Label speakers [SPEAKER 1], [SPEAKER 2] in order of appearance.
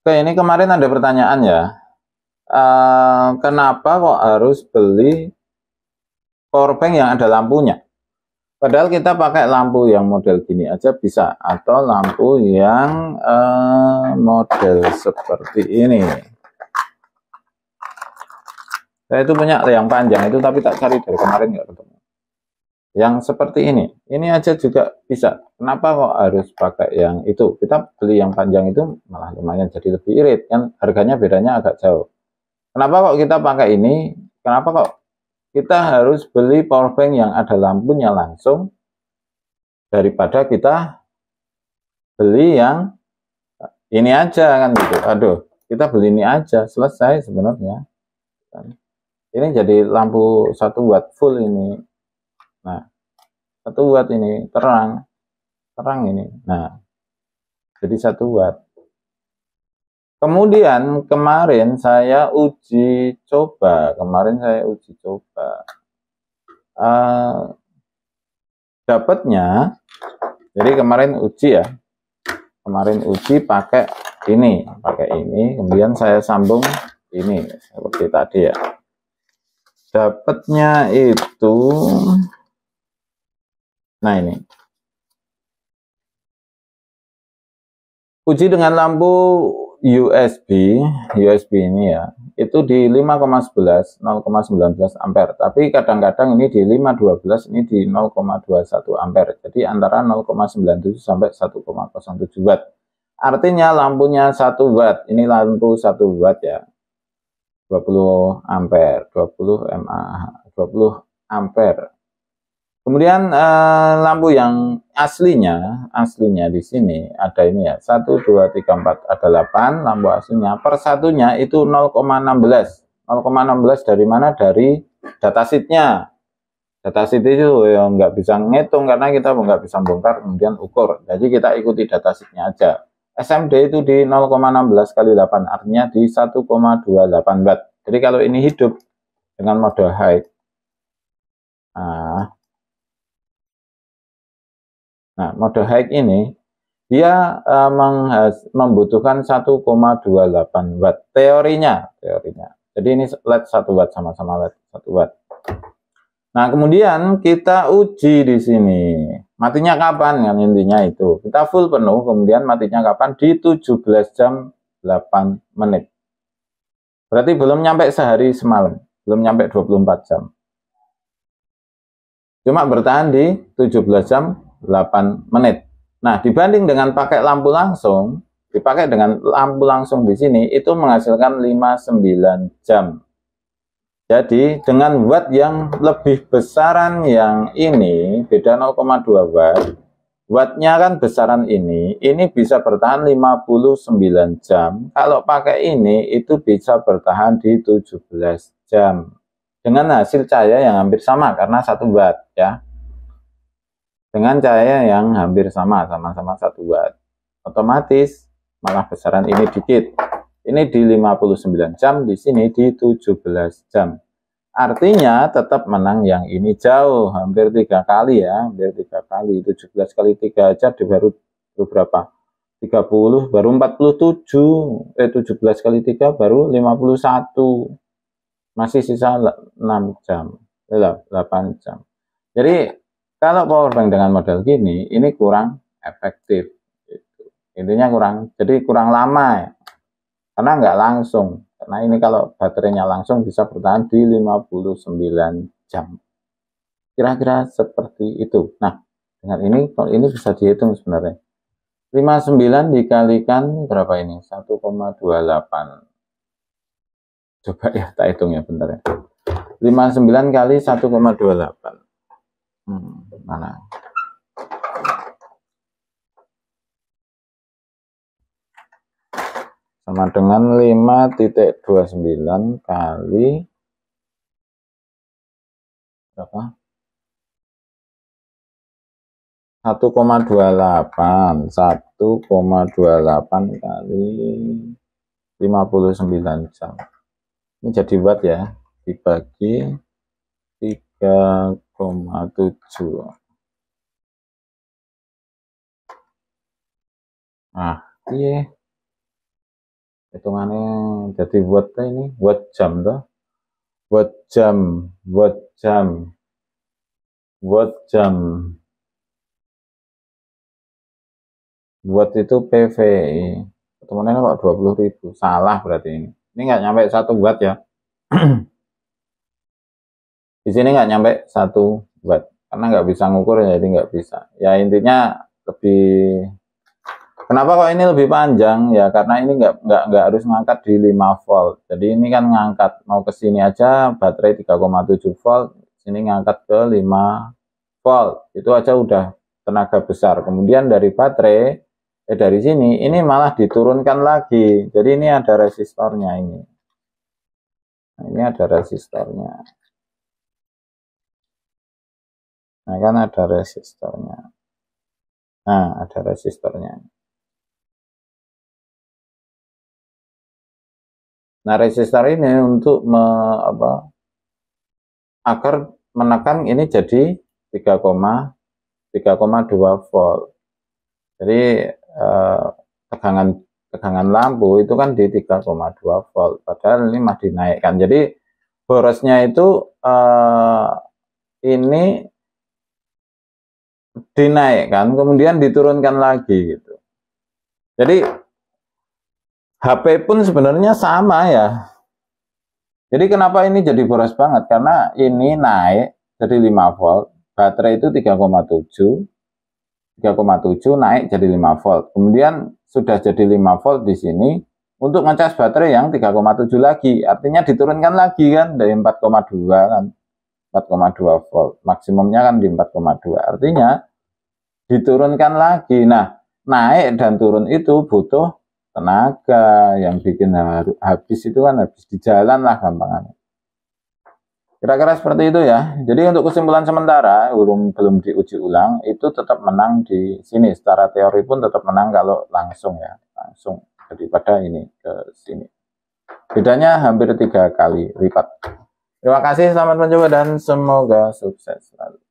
[SPEAKER 1] Oke, ini kemarin ada pertanyaan ya. Uh, kenapa kok harus beli powerbank yang ada lampunya? Padahal kita pakai lampu yang model gini aja bisa. Atau lampu yang uh, model seperti ini. Saya itu punya yang panjang itu tapi tak cari dari kemarin nggak ketemu yang seperti ini. Ini aja juga bisa. Kenapa kok harus pakai yang itu? Kita beli yang panjang itu malah lumayan jadi lebih irit kan harganya bedanya agak jauh. Kenapa kok kita pakai ini? Kenapa kok kita harus beli power bank yang ada lampunya langsung daripada kita beli yang ini aja kan gitu. Aduh, kita beli ini aja selesai sebenarnya. Ini jadi lampu satu watt full ini Nah, satu watt ini terang, terang ini. Nah, jadi satu watt. Kemudian kemarin saya uji coba, kemarin saya uji coba. Uh, dapatnya, jadi kemarin uji ya, kemarin uji pakai ini, pakai ini, kemudian saya sambung ini seperti tadi ya.
[SPEAKER 2] Dapatnya itu Nah ini. Uji dengan
[SPEAKER 1] lampu USB, USB ini ya, itu di 5,11, 0,19 ampere. Tapi kadang-kadang ini di 5,12, ini di 0,21 ampere. Jadi antara 0,97 sampai 1,07 watt. Artinya lampunya 1 watt. Ini lampu 1 watt ya. 20 ampere, 20 mAh, 20 ampere. Kemudian eh, lampu yang aslinya, aslinya di sini ada ini ya, 1, 2, 3, 4, ada 8 lampu aslinya. Persatunya itu 0,16. 0,16 dari mana? Dari datasheetnya. Datasheet itu ya nggak bisa ngitung karena kita nggak bisa bongkar kemudian ukur. Jadi kita ikuti datasheetnya aja. SMD itu di 0,16 kali 8, artinya di 1,28 watt. Jadi kalau ini hidup
[SPEAKER 2] dengan mode high, nah, Nah, mode high ini dia uh,
[SPEAKER 1] membutuhkan 1,28 watt teorinya, teorinya. Jadi ini LED 1 watt sama-sama LED 1 watt. Nah, kemudian kita uji di sini. Matinya kapan kan intinya itu. Kita full penuh, kemudian matinya kapan di 17 jam 8 menit. Berarti belum nyampe sehari semalam, belum nyampe 24 jam. Cuma bertahan di 17 jam 8 menit. Nah, dibanding dengan pakai lampu langsung, dipakai dengan lampu langsung di sini, itu menghasilkan 59 jam. Jadi, dengan watt yang lebih besaran yang ini, beda 0,2 watt, wattnya kan besaran ini, ini bisa bertahan 59 jam. Kalau pakai ini, itu bisa bertahan di 17 jam. Dengan hasil cahaya yang hampir sama, karena satu watt ya dengan cahaya yang hampir sama, sama-sama satu watt. Otomatis malah besaran ini dikit. Ini di 59 jam, di sini di 17 jam. Artinya tetap menang yang ini jauh, hampir tiga kali ya, hampir tiga kali. 17 kali tiga aja di baru, baru berapa? 30 baru 47, eh 17 kali 3 baru 51. Masih sisa 6 jam, 8 eh, jam. Jadi kalau power bank dengan model gini, ini kurang efektif. Gitu. Intinya kurang, jadi kurang lama ya. Karena nggak langsung. Karena ini kalau baterainya langsung bisa bertahan di 59 jam. Kira-kira seperti itu. Nah, dengan ini, kalau ini bisa dihitung sebenarnya. 59 dikalikan berapa ini? 1,28. Coba ya, tak hitung ya bentar ya. 59 kali 1,28 mana
[SPEAKER 2] sama dengan 5.29 kali berapa 1,28 1,28
[SPEAKER 1] kali 59 jam ini jadi watt ya
[SPEAKER 2] dibagi 3,7 Nah, iya hitungannya jadi buat ini buat jam tuh buat jam buat jam buat jam buat itu PVI e. temennya kok 20 ribu salah berarti ini ini nggak nyampe satu buat ya
[SPEAKER 1] di sini nggak nyampe satu buat karena nggak bisa ngukur jadi nggak bisa ya intinya lebih Kenapa kok ini lebih panjang? Ya karena ini nggak nggak nggak harus ngangkat di 5 volt. Jadi ini kan ngangkat mau ke sini aja baterai 3,7 volt, sini ngangkat ke 5 volt. Itu aja udah tenaga besar. Kemudian dari baterai eh dari sini ini malah diturunkan
[SPEAKER 2] lagi. Jadi ini ada resistornya ini. Nah, ini ada resistornya. Nah, kan ada resistornya. Nah, ada resistornya. Nah, resistor ini untuk me, apa, agar menekan ini jadi
[SPEAKER 1] 3,3,2 volt. Jadi eh, tegangan tegangan lampu itu kan di 3,2 volt. Padahal ini masih dinaikkan. Jadi borosnya itu eh, ini dinaikkan kemudian diturunkan lagi gitu. Jadi HP pun sebenarnya sama ya. Jadi kenapa ini jadi boros banget? Karena ini naik jadi 5 volt, baterai itu 3,7, 3,7 naik jadi 5 volt. Kemudian sudah jadi 5 volt di sini untuk ngecas baterai yang 3,7 lagi. Artinya diturunkan lagi kan dari 4,2 kan. 4,2 volt. Maksimumnya kan di 4,2. Artinya diturunkan lagi. Nah, naik dan turun itu butuh tenaga, yang bikin habis itu kan habis di jalan lah gampangannya. Kira-kira seperti itu ya. Jadi untuk kesimpulan sementara, belum belum diuji ulang, itu tetap menang di sini. Secara teori pun tetap menang kalau langsung ya, langsung daripada ini ke sini. Bedanya hampir tiga kali lipat. Terima kasih, selamat mencoba dan semoga sukses selalu.